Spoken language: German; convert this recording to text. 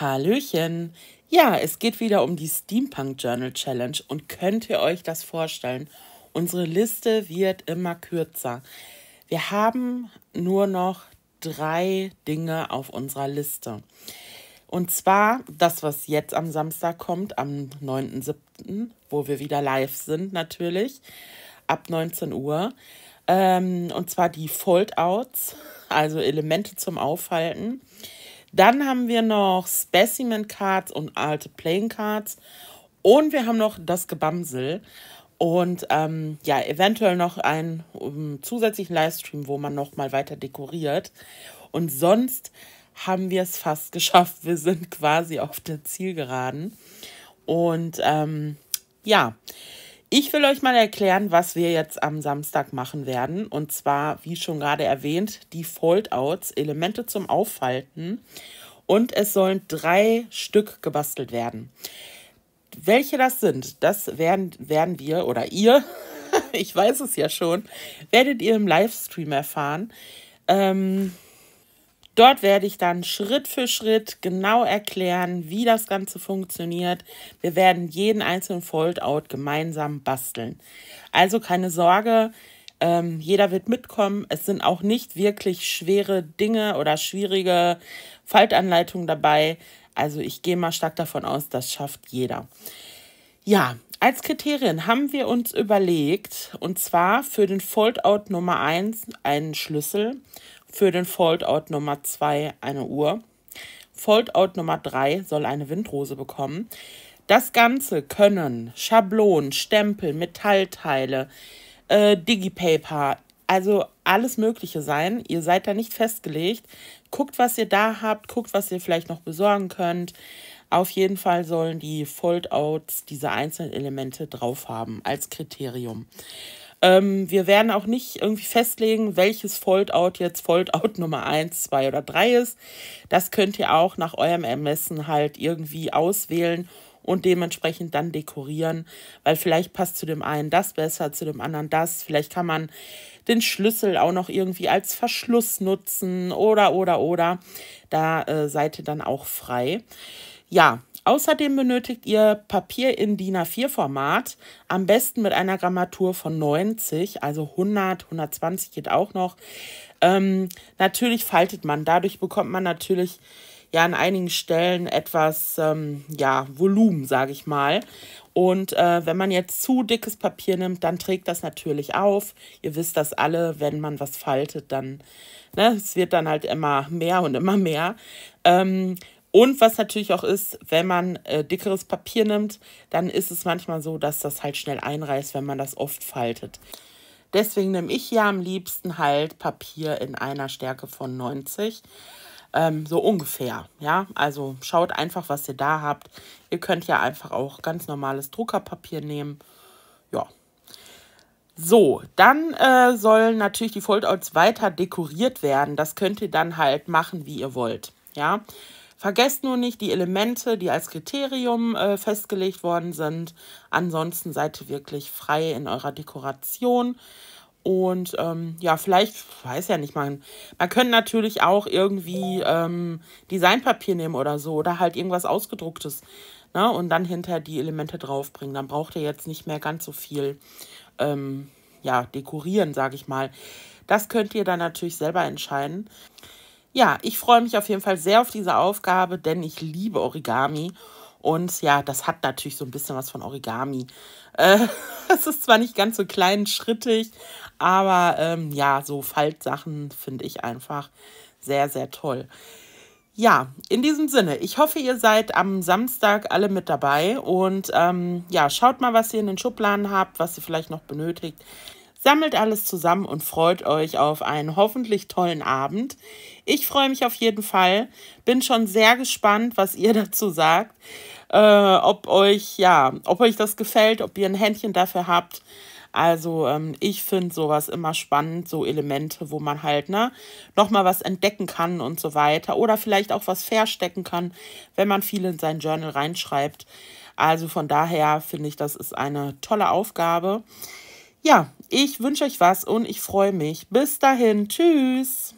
Hallöchen! Ja, es geht wieder um die Steampunk Journal Challenge und könnt ihr euch das vorstellen? Unsere Liste wird immer kürzer. Wir haben nur noch drei Dinge auf unserer Liste. Und zwar das, was jetzt am Samstag kommt, am 9.7., wo wir wieder live sind natürlich, ab 19 Uhr. Ähm, und zwar die Foldouts, also Elemente zum Aufhalten. Dann haben wir noch Specimen Cards und alte Playing Cards. Und wir haben noch das Gebamsel. Und ähm, ja, eventuell noch einen um, ähm, zusätzlichen Livestream, wo man nochmal weiter dekoriert. Und sonst haben wir es fast geschafft. Wir sind quasi auf der Zielgeraden. Und ähm, ja, ich will euch mal erklären, was wir jetzt am Samstag machen werden. Und zwar, wie schon gerade erwähnt, die Foldouts, Elemente zum Auffalten. Und es sollen drei Stück gebastelt werden. Welche das sind, das werden, werden wir oder ihr, ich weiß es ja schon, werdet ihr im Livestream erfahren. Ähm, Dort werde ich dann Schritt für Schritt genau erklären, wie das Ganze funktioniert. Wir werden jeden einzelnen Foldout gemeinsam basteln. Also keine Sorge, ähm, jeder wird mitkommen. Es sind auch nicht wirklich schwere Dinge oder schwierige Faltanleitungen dabei. Also ich gehe mal stark davon aus, das schafft jeder. Ja, als Kriterien haben wir uns überlegt, und zwar für den Foldout Nummer 1 einen Schlüssel, für den Foldout Nummer 2 eine Uhr. Foldout Nummer 3 soll eine Windrose bekommen. Das Ganze können Schablonen, Stempel, Metallteile, äh, Digipaper, also alles Mögliche sein. Ihr seid da nicht festgelegt. Guckt, was ihr da habt, guckt, was ihr vielleicht noch besorgen könnt. Auf jeden Fall sollen die Foldouts diese einzelnen Elemente drauf haben als Kriterium. Ähm, wir werden auch nicht irgendwie festlegen, welches Foldout jetzt Foldout Nummer 1, 2 oder 3 ist. Das könnt ihr auch nach eurem Ermessen halt irgendwie auswählen und dementsprechend dann dekorieren, weil vielleicht passt zu dem einen das besser, zu dem anderen das. Vielleicht kann man den Schlüssel auch noch irgendwie als Verschluss nutzen oder oder oder. Da äh, seid ihr dann auch frei. Ja, außerdem benötigt ihr Papier in DIN A4-Format, am besten mit einer Grammatur von 90, also 100, 120 geht auch noch. Ähm, natürlich faltet man, dadurch bekommt man natürlich ja an einigen Stellen etwas ähm, ja, Volumen, sage ich mal. Und äh, wenn man jetzt zu dickes Papier nimmt, dann trägt das natürlich auf. Ihr wisst das alle, wenn man was faltet, dann ne, es wird dann halt immer mehr und immer mehr. Ähm, und was natürlich auch ist, wenn man äh, dickeres Papier nimmt, dann ist es manchmal so, dass das halt schnell einreißt, wenn man das oft faltet. Deswegen nehme ich ja am liebsten halt Papier in einer Stärke von 90. Ähm, so ungefähr, ja. Also schaut einfach, was ihr da habt. Ihr könnt ja einfach auch ganz normales Druckerpapier nehmen. Ja. So, dann äh, sollen natürlich die Foldouts weiter dekoriert werden. Das könnt ihr dann halt machen, wie ihr wollt, ja. Vergesst nur nicht die Elemente, die als Kriterium äh, festgelegt worden sind. Ansonsten seid ihr wirklich frei in eurer Dekoration. Und ähm, ja, vielleicht, weiß ja nicht, man, man könnte natürlich auch irgendwie ähm, Designpapier nehmen oder so oder halt irgendwas ausgedrucktes ne? und dann hinterher die Elemente draufbringen. Dann braucht ihr jetzt nicht mehr ganz so viel ähm, ja, dekorieren, sage ich mal. Das könnt ihr dann natürlich selber entscheiden ja, ich freue mich auf jeden Fall sehr auf diese Aufgabe, denn ich liebe Origami. Und ja, das hat natürlich so ein bisschen was von Origami. Äh, es ist zwar nicht ganz so kleinschrittig, aber ähm, ja, so Faltsachen finde ich einfach sehr, sehr toll. Ja, in diesem Sinne, ich hoffe, ihr seid am Samstag alle mit dabei und ähm, ja, schaut mal, was ihr in den Schubladen habt, was ihr vielleicht noch benötigt. Sammelt alles zusammen und freut euch auf einen hoffentlich tollen Abend. Ich freue mich auf jeden Fall. Bin schon sehr gespannt, was ihr dazu sagt. Äh, ob euch, ja, ob euch das gefällt, ob ihr ein Händchen dafür habt. Also ähm, ich finde sowas immer spannend, so Elemente, wo man halt ne, nochmal was entdecken kann und so weiter. Oder vielleicht auch was verstecken kann, wenn man viel in sein Journal reinschreibt. Also von daher finde ich, das ist eine tolle Aufgabe ja, ich wünsche euch was und ich freue mich. Bis dahin, tschüss.